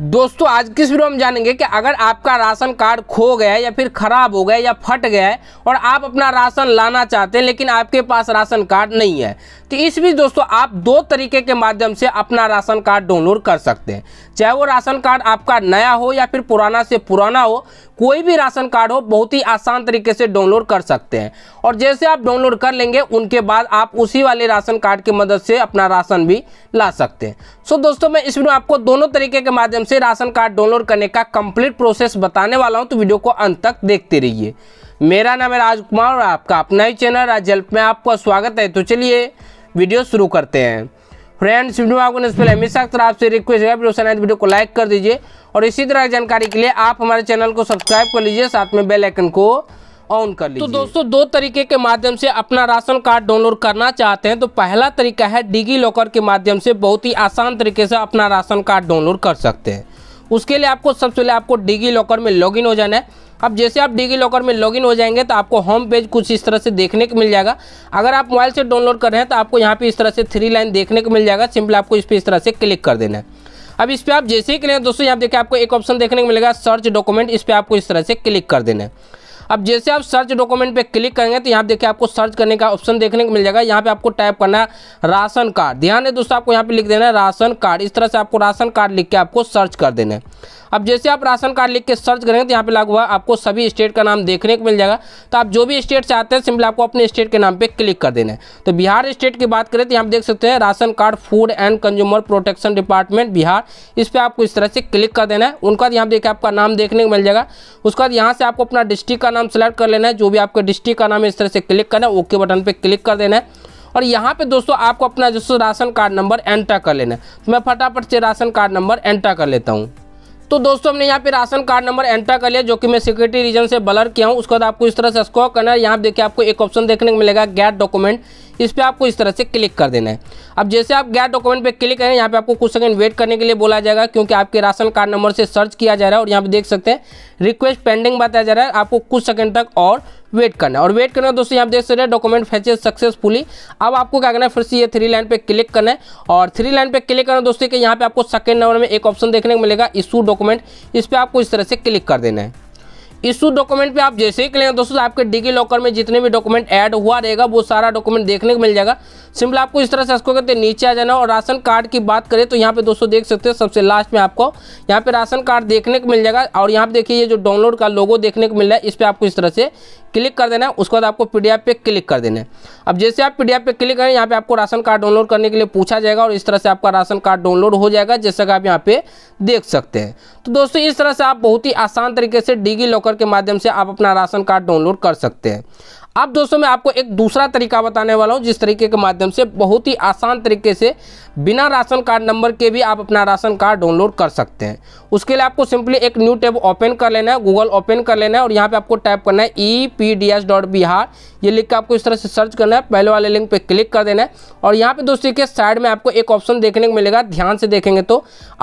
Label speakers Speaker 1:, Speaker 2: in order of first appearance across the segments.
Speaker 1: दोस्तों आज किस वीडियो हम जानेंगे कि अगर आपका राशन कार्ड खो गया है या फिर ख़राब हो गया या फट गया है और आप अपना राशन लाना चाहते हैं लेकिन आपके पास राशन कार्ड नहीं है तो इस बीच दोस्तों आप दो तरीके के माध्यम से अपना राशन कार्ड डाउनलोड कर सकते हैं चाहे वो राशन कार्ड आपका नया हो या फिर पुराना से पुराना हो कोई भी राशन कार्ड हो बहुत ही आसान तरीके से डाउनलोड कर सकते हैं और जैसे आप डाउनलोड कर लेंगे उनके बाद आप उसी वाले राशन कार्ड की मदद से अपना राशन भी ला सकते हैं सो so, दोस्तों मैं इस वीडियो आपको दोनों तरीके के माध्यम से राशन कार्ड डाउनलोड करने का कंप्लीट प्रोसेस बताने वाला हूँ तो वीडियो को अंत तक देखते रहिए मेरा नाम है राजकुमार और आपका अपना ही चैनल राज में आपका स्वागत है तो चलिए वीडियो शुरू करते हैं फ्रेंड्स वीडियो आपको पहले हमेशा आपसे रिक्वेस्ट है वीडियो को लाइक कर दीजिए और इसी तरह की जानकारी के लिए आप हमारे चैनल को सब्सक्राइब कर लीजिए साथ में बेल आइकन को ऑन कर तो लीजिए तो दोस्तों दो तरीके के माध्यम से अपना राशन कार्ड डाउनलोड करना चाहते हैं तो पहला तरीका है डिगी लॉकर के माध्यम से बहुत ही आसान तरीके से अपना राशन कार्ड डाउनलोड कर सकते हैं उसके लिए आपको सबसे पहले आपको डिगी लॉकर में लॉगिन हो जाना है अब जैसे आप डिगी लॉकर में लॉगिन हो जाएंगे तो आपको होम पेज कुछ इस तरह से देखने को मिल जाएगा अगर आप मोबाइल से डाउनलोड कर रहे हैं तो आपको यहाँ पे इस तरह से थ्री लाइन देखने को मिल जाएगा सिंपल आपको इस पर इस तरह से क्लिक कर देना है अब इस पर आप जैसे ही क्लियर दोस्तों यहाँ देखिए आपको एक ऑप्शन देखने को मिलेगा सर्च डॉक्यूमेंट इस पर आपको इस तरह से क्लिक कर देना है अब जैसे आप सर्च डॉक्यूमेंट पे क्लिक करेंगे तो यहाँ देखिए आपको सर्च करने का ऑप्शन देखने को मिल जाएगा यहाँ पे आपको टाइप करना है राशन कार्ड ध्यान है दोस्तों आपको यहाँ पे लिख देना है राशन कार्ड इस तरह से आपको राशन कार्ड लिख के आपको सर्च कर देना है अब जैसे आप राशन कार्ड लिख के सर्च करेंगे तो यहाँ पे लागू हुआ आपको सभी स्टेट का नाम देखने को मिल जाएगा तो आप जो भी स्टेट से आते हैं सिंपली आपको अपने स्टेट के नाम पर क्लिक कर देना है तो बिहार स्टेट की बात करें तो यहाँ देख सकते हैं ration card food and consumer protection department Bihar इस पर आपको इस तरह से क्लिक कर देना है उनका यहाँ देखिए आपका नाम देखने को मिल जाएगा उसके बाद यहाँ से आपको अपना डिस्ट्रिक्ट का नाम सेलेक्ट कर लेना है जो भी आपका डिस्ट्रिक्ट का नाम इस तरह से क्लिक करना है ओके बटन पर क्लिक कर देना है और यहाँ पे दोस्तों आपको अपना जो राशन कार्ड नंबर एंटर कर लेना है तो मैं फटाफट से राशन कार्ड नंबर एंटर कर लेता हूँ तो दोस्तों हमने यहाँ पे राशन कार्ड नंबर एंटर कर लिया जो कि मैं सिक्योरिटी रीजन से बलर किया हूँ उसके बाद आपको इस तरह से स्कॉक करना है यहाँ देखिए आपको एक ऑप्शन देखने को मिलेगा गैट डॉक्यूमेंट इस पर आपको इस तरह से क्लिक कर देना है अब जैसे आप गैर डॉक्यूमेंट पर क्लिक करें यहाँ पर आपको कुछ सेकंड वेट करने के लिए बोला जाएगा क्योंकि आपके राशन कार्ड नंबर से सर्च किया जा रहा है और यहाँ पर देख सकते हैं रिक्वेस्ट पेंडिंग बताया जा रहा है आपको कुछ सेकंड तक और वेट करना है और वेट करना दोस्तों यहाँ देख सकते हैं डॉक्यूमेंट फैचे सक्सेसफुली अब आपको क्या करना है फिर से ये थ्री लाइन पे क्लिक करना है और थ्री लाइन पे क्लिक करना दोस्तों कि यहाँ पे आपको सेकंड नंबर में एक ऑप्शन देखने को मिलेगा इशू डॉक्यूमेंट इस पर आपको इस तरह से क्लिक कर देना है इशू डॉक्यूमेंट पे आप जैसे ही क्लिक दोस्तों आपके डिगी लॉकर में जितने भी डॉक्यूमेंट ऐड हुआ रहेगा वो सारा डॉक्यूमेंट देखने को मिल जाएगा सिंपल आपको इस तरह से इसको करते नीचे आ जाना और राशन कार्ड की बात करें तो यहाँ पे दोस्तों देख सकते हैं सबसे लास्ट में आपको यहाँ पे राशन कार्ड देखने को मिल जाएगा और यहाँ पे देखिए ये जो डाउनलोड का लोगो देखने को मिल रहा है इस पर आपको इस तरह से क्लिक कर देना है उसके बाद आपको पी पे क्लिक कर देना है अब जैसे आप पी पे क्लिक करें यहाँ पे आपको राशन कार्ड डाउनलोड करने के लिए पूछा जाएगा और इस तरह से आपका राशन कार्ड डाउनलोड हो जाएगा जैसा कि आप यहाँ पे देख सकते हैं तो दोस्तों इस तरह से आप बहुत ही आसान तरीके से डिगी लॉकर के माध्यम से आप अपना राशन कार्ड डाउनलोड कर सकते हैं अब दोस्तों मैं आपको एक दूसरा तरीका बताने वाला हूँ जिस तरीके के माध्यम से बहुत ही आसान तरीके से बिना राशन कार्ड नंबर के भी आप अपना राशन कार्ड डाउनलोड कर सकते हैं उसके लिए आपको सिंपली एक न्यू टैब ओपन कर लेना है गूगल ओपन कर लेना है और यहाँ पे आपको टाइप करना है E P D S dot Bihar ये लिख के आपको इस तरह से सर्च करना है पहले वाले लिंक पर क्लिक कर देना है और यहाँ पे दोस्तों के साइड में आपको एक ऑप्शन देखने को मिलेगा ध्यान से देखेंगे तो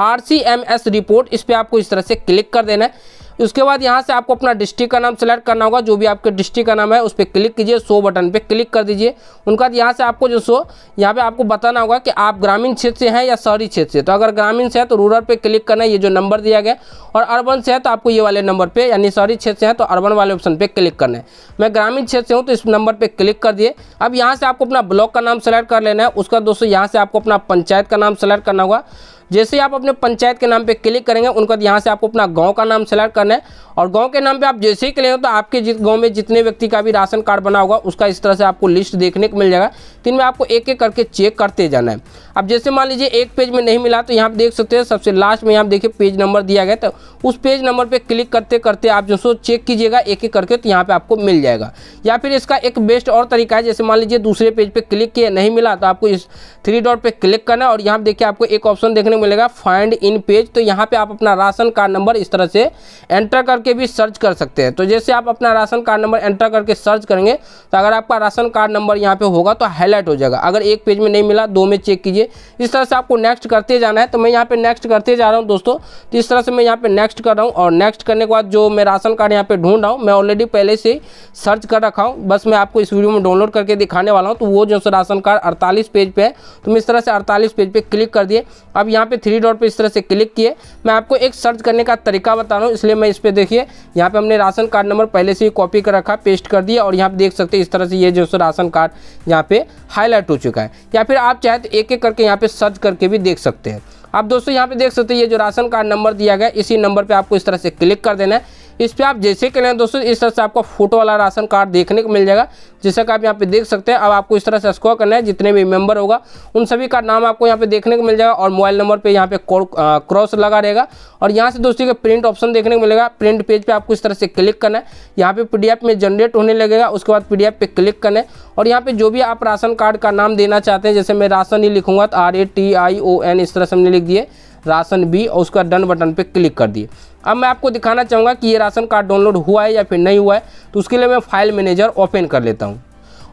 Speaker 1: R C M S report इस पर आपको इस तरह से क्लिक कर देना है उसके बाद यहाँ से आपको अपना डिस्ट्रिक्ट का नाम सेलेक्ट करना होगा जो भी आपके डिस्ट्रिक्ट का नाम है उस पर क्लिक कीजिए सो बटन पर क्लिक कर दीजिए उनके बाद यहाँ से आपको जो सो यहाँ पर आपको बताना होगा कि आप ग्रामीण क्षेत्र से हैं या शहरी क्षेत्र से तो अगर ग्रामीण से है तो रूरल पर क्लिक करना है ये जो नंबर दिया गया और अर्बन से है तो आपको ये वाले नंबर पर यानी शहरी क्षेत्र से हैं तो अर्बन वाले ऑप्शन पर क्लिक करना है मैं ग्रामीण क्षेत्र से हूँ तो इस नंबर पर क्लिक कर दिए अब यहाँ से आपको अपना ब्लॉक का नाम सेलेक्ट कर लेना है उसका दोस्तों यहाँ से आपको अपना पंचायत का नाम सेलेक्ट करना होगा जैसे आप अपने पंचायत के नाम पे क्लिक करेंगे उनका यहाँ से आपको अपना गांव का नाम सेलेक्ट करना है और गांव के नाम पे आप जैसे ही क्लिक तो आपके जिस गांव में जितने व्यक्ति का भी राशन कार्ड बना होगा उसका इस तरह से आपको लिस्ट देखने को मिल जाएगा तो इनमें आपको एक एक करके चेक करते जाना है अब जैसे मान लीजिए एक पेज में नहीं मिला तो यहाँ देख सकते हैं सबसे लास्ट में यहाँ देखिए पेज नंबर दिया गया तो उस पेज नंबर पर क्लिक करते करते आप जो सो चेक कीजिएगा एक एक करके तो यहाँ पर आपको मिल जाएगा या फिर इसका एक बेस्ट और तरीका है जैसे मान लीजिए दूसरे पेज पर क्लिक किया नहीं मिला तो आपको इस थ्री डॉट पर क्लिक करना है और यहाँ देखिए आपको एक ऑप्शन देखने को मिलेगा फाइंड इन पेज तो यहाँ पे आप अपना राशन कार्ड नंबर इस तरह से एंटर करके भी सर्च कर सकते हैं तो जैसे आप अपना राशन कार्ड नंबर एंटर करके सर्च करेंगे तो अगर आपका राशन कार्ड नंबर यहाँ पे होगा तो हाईलाइट हो जाएगा अगर एक पेज में नहीं मिला दो में चेक कीजिए इस तरह से आपको नेक्स्ट करते जाना है तो मैं यहाँ पर नेक्स्ट करते जा रहा हूँ दोस्तों तो इस तरह से मैं यहाँ पर नेक्स्ट कर रहा हूँ और नेक्स्ट करने के बाद जो मैं राशन कार्ड यहाँ पर ढूंढ रहा हूँ मैं ऑलरेडी पहले से सर्च कर रखा हूँ बस मैं आपको इस वीडियो में डाउनलोड करके दिखाने वाला हूँ तो वो जो राशन कार्ड अड़तालीस पेज पर है तो मैं इस तरह से अड़तालीस पेज पर क्लिक कर दिए अब यहाँ पे थ्री डॉट पे इस तरह से क्लिक किए मैं आपको एक सर्च करने का तरीका बता रहा हूँ इसलिए मैं इस पर देखिए यहाँ पे हमने राशन कार्ड नंबर पहले से ही कॉपी कर रखा पेस्ट कर दिया और यहाँ पे देख सकते हैं इस तरह से ये जो राशन कार्ड यहाँ पे हाईलाइट हो चुका है या फिर आप चाहे तो एक एक करके यहाँ पे सर्च करके भी देख सकते हैं आप दोस्तों यहाँ पे देख सकते हैं ये जो राशन कार्ड नंबर दिया गया इसी नंबर पे आपको इस तरह से क्लिक कर देना है इस पर आप जैसे करें दोस्तों इस तरह से आपको फोटो वाला राशन कार्ड देखने को मिल जाएगा जैसा कि आप यहाँ पे देख सकते हैं अब आपको इस तरह से स्कोर करना है जितने भी मेंबर होगा उन सभी का नाम आपको यहाँ पे देखने को मिल जाएगा और मोबाइल नंबर पे यहाँ पे क्रॉस लगा रहेगा और यहाँ से दोस्तों के प्रिंट ऑप्शन देखने को मिलेगा प्रिंट पेज पे आपको इस तरह से क्लिक करना है यहाँ पे पी में जनरेट होने लगेगा उसके बाद पी पे क्लिक करना है और यहाँ पे जो भी आप राशन कार्ड का नाम देना चाहते हैं जैसे मैं राशन ही लिखूंगा तो R A T I O N इस तरह से हमने लिख दिए राशन बी और उसका डन बटन पे क्लिक कर दिए अब मैं आपको दिखाना चाहूँगा कि ये राशन कार्ड डाउनलोड हुआ है या फिर नहीं हुआ है तो उसके लिए मैं फाइल मैनेजर ओपन कर लेता हूँ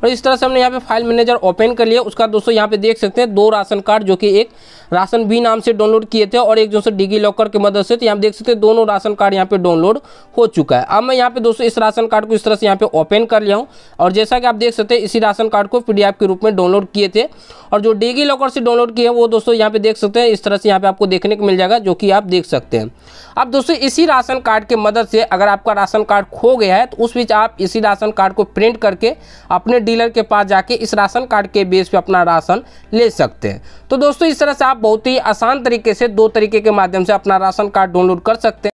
Speaker 1: और इस तरह से हमने यहाँ पे फाइल मैनेजर ओपन कर लिया उसका दोस्तों यहाँ पे देख सकते हैं दो राशन कार्ड जो कि एक राशन बी नाम से डाउनलोड किए थे और एक जो है डिगी लॉकर की मदद से तो यहाँ देख सकते हैं दोनों राशन कार्ड यहाँ पे डाउनलोड हो चुका है अब मैं यहाँ पे दोस्तों इस राशन कार्ड को इस तरह से यहाँ पे ओपन कर लिया हूँ और जैसा कि आप देख सकते हैं इसी राशन कार्ड को पी के रूप में डाउनलोड किए थे और जो डिगी लॉकर से डाउनलोड किए हैं वो दोस्तों यहाँ पे देख सकते हैं इस तरह से यहाँ पे आपको देखने को मिल जाएगा जो कि आप देख सकते हैं अब दोस्तों इसी राशन कार्ड की मदद से अगर आपका राशन कार्ड खो गया है तो उस बीच आप इसी राशन कार्ड को प्रिंट करके अपने डीलर के पास जाके इस राशन कार्ड के बेस पे अपना राशन ले सकते हैं तो दोस्तों इस तरह से आप बहुत ही आसान तरीके से दो तरीके के माध्यम से अपना राशन कार्ड डाउनलोड कर सकते हैं